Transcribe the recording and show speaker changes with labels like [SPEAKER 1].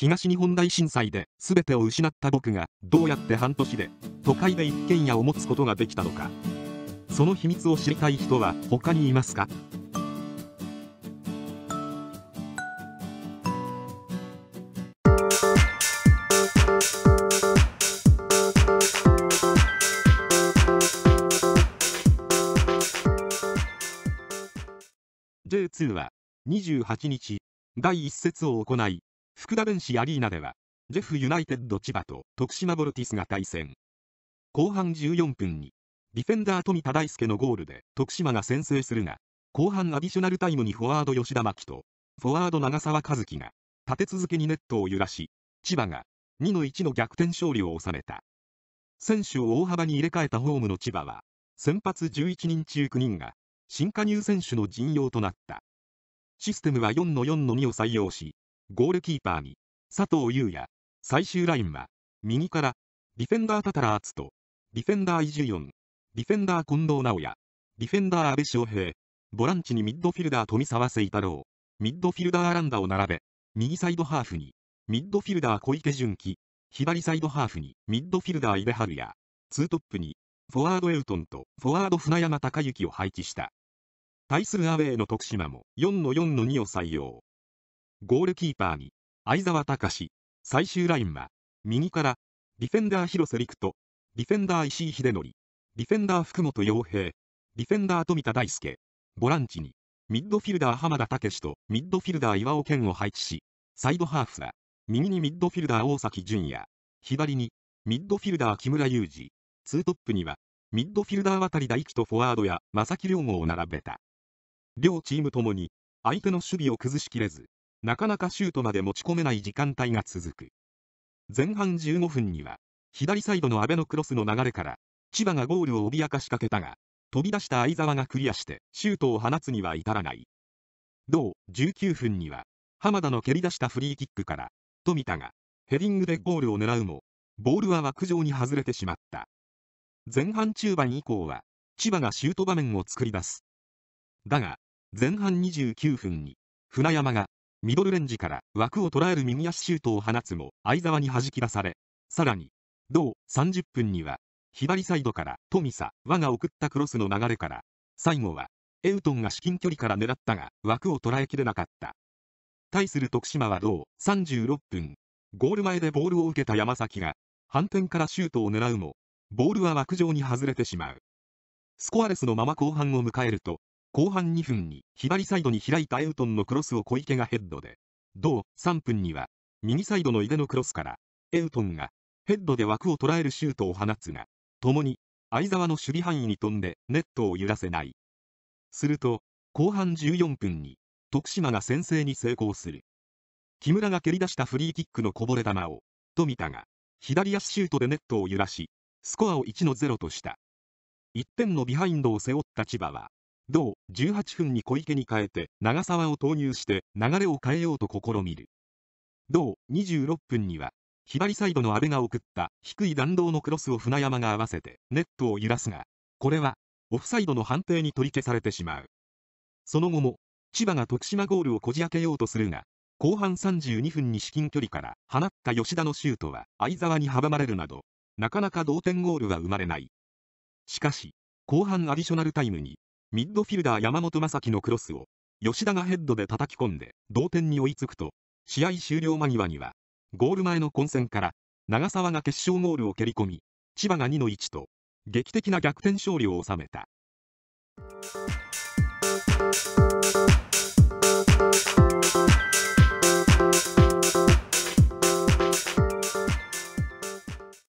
[SPEAKER 1] 東日本大震災で全てを失った僕がどうやって半年で都会で一軒家を持つことができたのかその秘密を知りたい人は他にいますか2は28日第1節を行い福田弁士アリーナでは、ジェフユナイテッド千葉と徳島ボルティスが対戦。後半14分に、ディフェンダー富田大輔のゴールで徳島が先制するが、後半アディショナルタイムにフォワード吉田真希と、フォワード長澤和樹が、立て続けにネットを揺らし、千葉が2の1の逆転勝利を収めた。選手を大幅に入れ替えたホームの千葉は、先発11人中9人が、新加入選手の陣容となった。システムは4の4の2を採用し、ゴールキーパーに佐藤優也、最終ラインは右からディフェンダータタラーツとディフェンダー伊集院、ディフェンダー近藤直也、ディフェンダー阿部翔平、ボランチにミッドフィルダー富澤聖太郎、ミッドフィルダーランダを並べ、右サイドハーフにミッドフィルダー小池純喜、左サイドハーフにミッドフィルダー井出春也、ツートップにフォワードエウトンとフォワード船山隆之を配置した。対するアウェーの徳島も4の4の2を採用。ゴールキーパーに相澤隆最終ラインは右からディフェンダー広瀬陸とディフェンダー石井秀則ディフェンダー福本洋平ディフェンダー富田大輔ボランチにミッドフィルダー浜田武とミッドフィルダー岩尾健を配置しサイドハーフは右にミッドフィルダー大崎淳也左にミッドフィルダー木村雄二ツートップにはミッドフィルダー渡大輝とフォワードや正木良吾を並べた両チームともに相手の守備を崩しきれずなかなかシュートまで持ち込めない時間帯が続く。前半15分には、左サイドの阿部のクロスの流れから、千葉がゴールを脅かしかけたが、飛び出した相沢がクリアして、シュートを放つには至らない。同19分には、浜田の蹴り出したフリーキックから、富田が、ヘディングでゴールを狙うも、ボールは枠上に外れてしまった。前半中盤以降は、千葉がシュート場面を作り出す。だが、前半29分に、船山が、ミドルレンジから枠を捉える右足シュートを放つも、相沢に弾き出され、さらに、同30分には、左サイドから富佐、和が送ったクロスの流れから、最後は、エウトンが至近距離から狙ったが、枠を捉えきれなかった。対する徳島は同36分、ゴール前でボールを受けた山崎が、反転からシュートを狙うも、ボールは枠上に外れてしまう。スコアレスのまま後半を迎えると、後半2分に左サイドに開いたエウトンのクロスを小池がヘッドで、同3分には右サイドの井出のクロスからエウトンがヘッドで枠を捉えるシュートを放つが、共に相沢の守備範囲に飛んでネットを揺らせない。すると、後半14分に徳島が先制に成功する。木村が蹴り出したフリーキックのこぼれ球を、富田が左足シュートでネットを揺らし、スコアを1の0とした。1点のビハインドを背負った千葉は、同18分に小池に変えて長沢を投入して流れを変えようと試みる同26分には左サイドの阿部が送った低い弾道のクロスを船山が合わせてネットを揺らすがこれはオフサイドの判定に取り消されてしまうその後も千葉が徳島ゴールをこじ開けようとするが後半32分に至近距離から放った吉田のシュートは相沢に阻まれるなどなかなか同点ゴールは生まれないしかし後半アディショナルタイムにミッドフィルダー山本正樹のクロスを、吉田がヘッドで叩き込んで、同点に追いつくと、試合終了間際には、ゴール前の混戦から、長澤が決勝ゴールを蹴り込み、千葉が2の1と、劇的な逆転勝利を収めた。